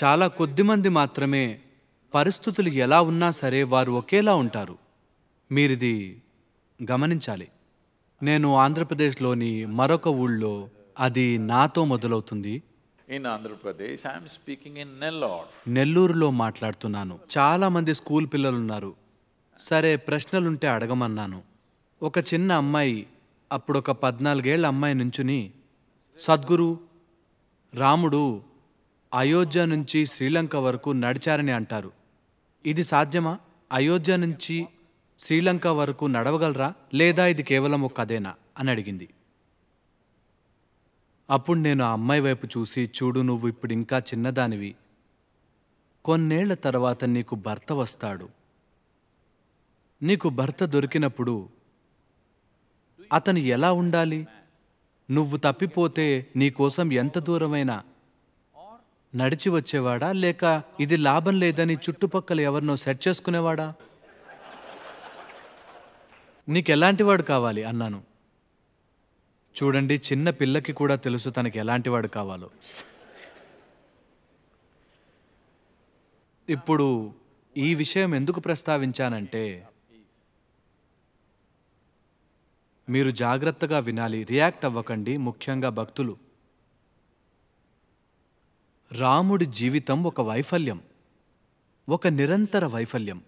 చాలా కొద్దిమంది మాత్రమే పరిస్థితులు ఎలా ఉన్నా సరే వారు ఒకేలా ఉంటారు మీరిది గమనించాలి నేను ఆంధ్రప్రదేశ్లోని మరొక ఊళ్ళో అది నాతో మొదలవుతుంది in Andhra Pradesh I'm speaking in Nellore నెల్లూరులో మాట్లాడుతున్నాను చాలా మంది స్కూల్ పిల్లలు ఉన్నారు సరే ప్రశ్నలుంటే అడగమన్నాను ఒక చిన్న అమ్మాయి అప్పుడు ఒక పద్నాలుగేళ్ల అమ్మాయి నుంచుని సద్గురు రాముడు అయోధ్య నుంచి శ్రీలంక వరకు నడిచారని అంటారు ఇది సాధ్యమా అయోధ్య నుంచి శ్రీలంక వరకు నడవగలరా లేదా ఇది కేవలం ఒక కథేనా అని అడిగింది అప్పుడు నేను ఆ అమ్మాయి వైపు చూసి చూడు నువ్వు ఇప్పుడు ఇంకా చిన్నదానివి కొన్నేళ్ల తర్వాత నీకు భర్త వస్తాడు నీకు భర్త దొరికినప్పుడు అతను ఎలా ఉండాలి నువ్వు తప్పిపోతే నీకోసం ఎంత దూరమైనా నడిచి వచ్చేవాడా లేక ఇది లాభం లేదని చుట్టుపక్కల ఎవరినో సెట్ చేసుకునేవాడా నీకు ఎలాంటివాడు కావాలి అన్నాను చూడండి చిన్న పిల్లకి కూడా తెలుసు తనకి ఎలాంటివాడు కావాలో ఇప్పుడు ఈ విషయం ఎందుకు ప్రస్తావించానంటే మీరు జాగ్రత్తగా వినాలి రియాక్ట్ అవ్వకండి ముఖ్యంగా భక్తులు రాముడి జీవితం ఒక వైఫల్యం ఒక నిరంతర వైఫల్యం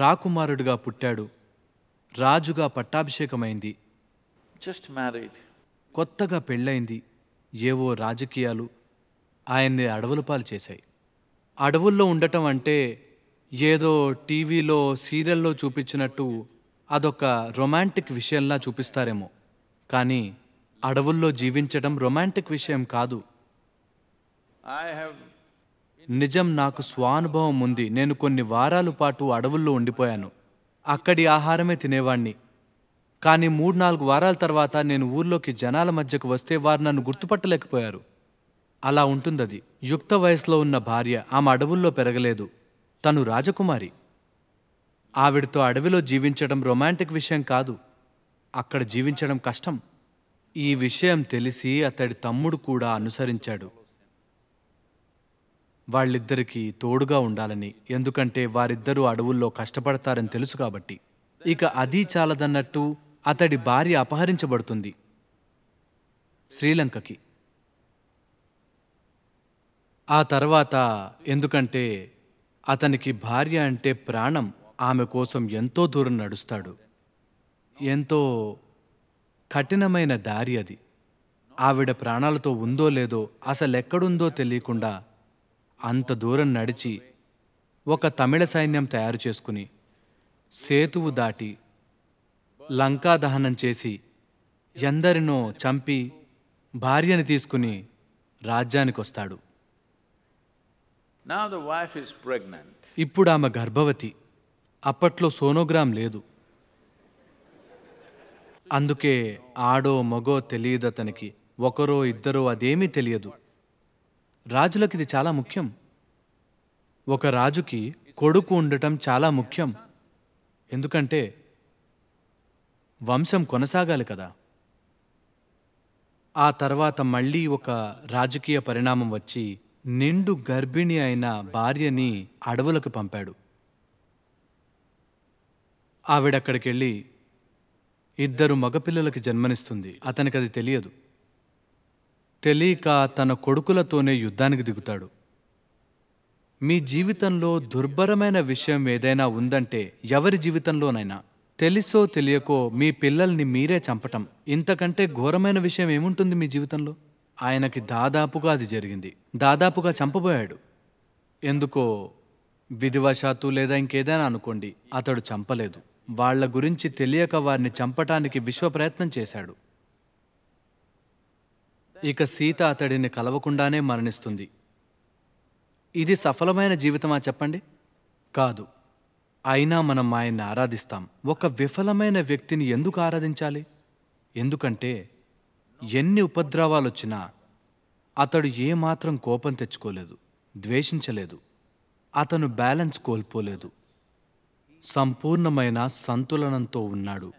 రాకుమారుడిగా పుట్టాడు రాజుగా పట్టాభిషేకమైంది జస్ట్ మ్యారీడ్ కొత్తగా పెళ్ళైంది ఏవో రాజకీయాలు ఆయన్ని అడవులపాలు చేశాయి అడవుల్లో ఉండటం అంటే ఏదో టీవీలో సీరియల్లో చూపించినట్టు అదొక రొమాంటిక్ విషయంలా చూపిస్తారేమో కానీ అడవుల్లో జీవించడం రొమాంటిక్ విషయం కాదు నిజం నాకు స్వానుభవం ఉంది నేను కొన్ని వారాల పాటు అడవుల్లో ఉండిపోయాను అక్కడి ఆహారమే తినేవాణ్ణి కానీ మూడు నాలుగు వారాల తర్వాత నేను ఊర్లోకి జనాల మధ్యకు వస్తే వారు నన్ను గుర్తుపట్టలేకపోయారు అలా ఉంటుందది యుక్త వయసులో ఉన్న భార్య ఆమె అడవుల్లో పెరగలేదు తను రాజకుమారి ఆవిడతో అడవిలో జీవించడం రొమాంటిక్ విషయం కాదు అక్కడ జీవించడం కష్టం ఈ విషయం తెలిసి అతడి తమ్ముడు కూడా అనుసరించాడు వాళ్ళిద్దరికీ తోడుగా ఉండాలని ఎందుకంటే వారిద్దరూ అడవుల్లో కష్టపడతారని తెలుసు కాబట్టి ఇక అది చాలదన్నట్టు అతడి భార్య అపహరించబడుతుంది శ్రీలంకకి ఆ తర్వాత ఎందుకంటే అతనికి భార్య అంటే ప్రాణం ఆమె కోసం ఎంతో దూరం నడుస్తాడు ఎంతో కఠినమైన దారి అది ఆవిడ ప్రాణాలతో ఉందో లేదో అసలెక్కడుందో తెలియకుండా అంత దూరం నడిచి ఒక తమిళ సైన్యం తయారు చేసుకుని సేతువు దాటి లంకా దహనం చేసి ఎందరినో చంపి భార్యని తీసుకుని రాజ్యానికి వస్తాడు ఇప్పుడు ఆమె గర్భవతి అప్పట్లో సోనోగ్రామ్ లేదు అందుకే ఆడో మగో తెలియదు అతనికి ఒకరో ఇద్దరో అదేమీ తెలియదు రాజులకు ఇది చాలా ముఖ్యం ఒక రాజుకి కొడుకు ఉండటం చాలా ముఖ్యం ఎందుకంటే వంశం కొనసాగాలి కదా ఆ తర్వాత మళ్ళీ ఒక రాజకీయ పరిణామం వచ్చి నిండు గర్భిణి అయిన భార్యని అడవులకు పంపాడు ఆవిడక్కడికెళ్ళి ఇద్దరు మగపిల్లలకి జన్మనిస్తుంది అతనికి అది తెలియదు తెలియక తన కొడుకులతోనే యుద్ధానికి దిగుతాడు మీ జీవితంలో దుర్భరమైన విషయం ఏదైనా ఉందంటే ఎవరి జీవితంలోనైనా తెలుసో తెలియకో మీ పిల్లల్ని మీరే చంపటం ఇంతకంటే ఘోరమైన విషయం ఏముంటుంది మీ జీవితంలో ఆయనకి దాదాపుగా అది జరిగింది దాదాపుగా చంపబోయాడు ఎందుకో విధివశాత్తు లేదా ఇంకేదైనా అనుకోండి అతడు చంపలేదు వాళ్ల గురించి తెలియక వారిని చంపటానికి విశ్వ ప్రయత్నం చేశాడు ఇక సీత అతడిని కలవకుండానే మరణిస్తుంది ఇది సఫలమైన జీవితమా చెప్పండి కాదు అయినా మనం ఆయన్ని ఆరాధిస్తాం ఒక విఫలమైన వ్యక్తిని ఎందుకు ఆరాధించాలి ఎందుకంటే ఎన్ని ఉపద్రవాలు వచ్చినా అతడు ఏమాత్రం కోపం తెచ్చుకోలేదు ద్వేషించలేదు అతను బ్యాలెన్స్ కోల్పోలేదు సంపూర్ణమైన సంతులనంతో ఉన్నాడు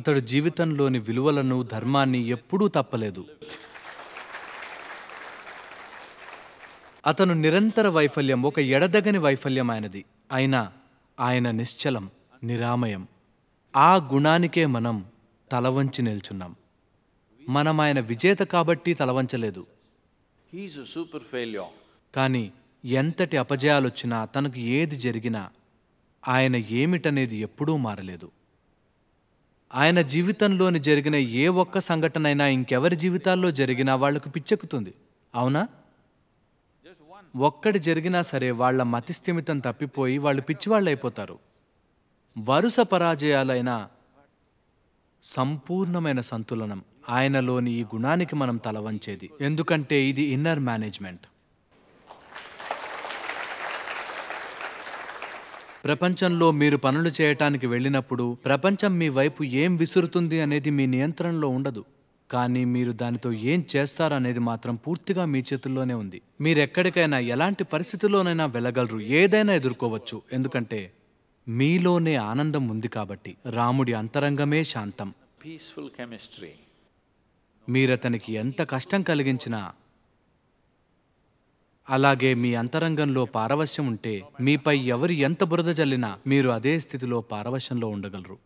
అతడు జీవితంలోని విలువలను ధర్మాన్ని ఎప్పుడూ తప్పలేదు అతను నిరంతర వైఫల్యం ఒక ఎడదగని వైఫల్యం ఆయనది అయినా ఆయన నిశ్చలం నిరామయం ఆ గుణానికే మనం తలవంచి నిల్చున్నాం మనం ఆయన విజేత కాబట్టి తలవంచలేదు సూపర్ కానీ ఎంతటి అపజయాలొచ్చినా తనకు ఏది జరిగినా ఆయన ఏమిటనేది ఎప్పుడూ మారలేదు ఆయన జీవితంలోని జరిగిన ఏ ఒక్క సంఘటనైనా ఇంకెవరి జీవితాల్లో జరిగినా వాళ్లకు పిచ్చెక్కుతుంది అవునా ఒక్కటి జరిగినా సరే వాళ్ల మతిస్థిమితం తప్పిపోయి వాళ్ళు పిచ్చివాళ్ళైపోతారు వరుస పరాజయాలైన సంపూర్ణమైన సంతులనం ఆయనలోని ఈ గుణానికి మనం తలవంచేది ఎందుకంటే ఇది ఇన్నర్ మేనేజ్మెంట్ ప్రపంచంలో మీరు పనులు చేయటానికి వెళ్ళినప్పుడు ప్రపంచం మీ వైపు ఏం విసురుతుంది అనేది మీ నియంత్రణలో ఉండదు కానీ మీరు దానితో ఏం చేస్తారనేది మాత్రం పూర్తిగా మీ చేతుల్లోనే ఉంది మీరెక్కడికైనా ఎలాంటి పరిస్థితుల్లోనైనా వెళ్ళగలరు ఏదైనా ఎదుర్కోవచ్చు ఎందుకంటే మీలోనే ఆనందం ఉంది కాబట్టి రాముడి అంతరంగమే శాంతం పీస్ఫుల్ కెమిస్ట్రీ మీరతనికి ఎంత కష్టం కలిగించినా అలాగే మీ అంతరంగంలో పారవశ్యం ఉంటే మీపై ఎవరు ఎంత బురద జల్లినా మీరు అదే స్థితిలో పారవశ్యంలో ఉండగలరు